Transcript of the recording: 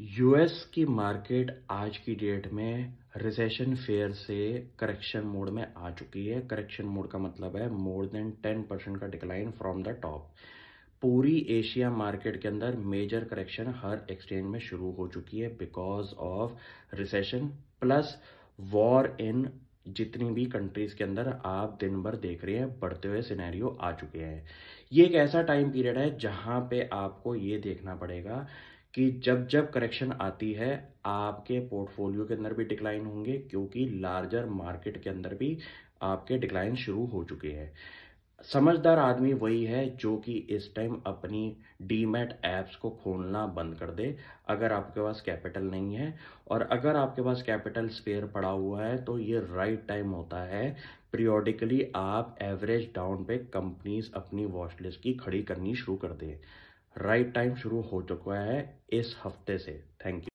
US की market आज की डेट में रिसेशन फेयर से करेक्शन मोड में आ चुकी है करेक्शन मोड का मतलब है मोर देन टेन परसेंट का डिक्लाइन फ्रॉम द टॉप पूरी एशिया मार्केट के अंदर मेजर करेक्शन हर एक्सचेंज में शुरू हो चुकी है because of recession plus war इन जितनी भी कंट्रीज के अंदर आप दिन भर देख रहे हैं बढ़ते हुए सिनेरियो आ चुके हैं ये एक ऐसा टाइम पीरियड है जहां पे आपको ये देखना पड़ेगा कि जब जब करेक्शन आती है आपके पोर्टफोलियो के अंदर भी डिक्लाइन होंगे क्योंकि लार्जर मार्केट के अंदर भी आपके डिक्लाइन शुरू हो चुके हैं समझदार आदमी वही है जो कि इस टाइम अपनी मैट ऐप्स को खोलना बंद कर दे अगर आपके पास कैपिटल नहीं है और अगर आपके पास कैपिटल स्पेयर पड़ा हुआ है तो ये राइट टाइम होता है पीरियोडिकली आप एवरेज डाउन पे कंपनीज अपनी वॉचलिस्ट की खड़ी करनी शुरू कर दें राइट टाइम शुरू हो चुका है इस हफ्ते से थैंक यू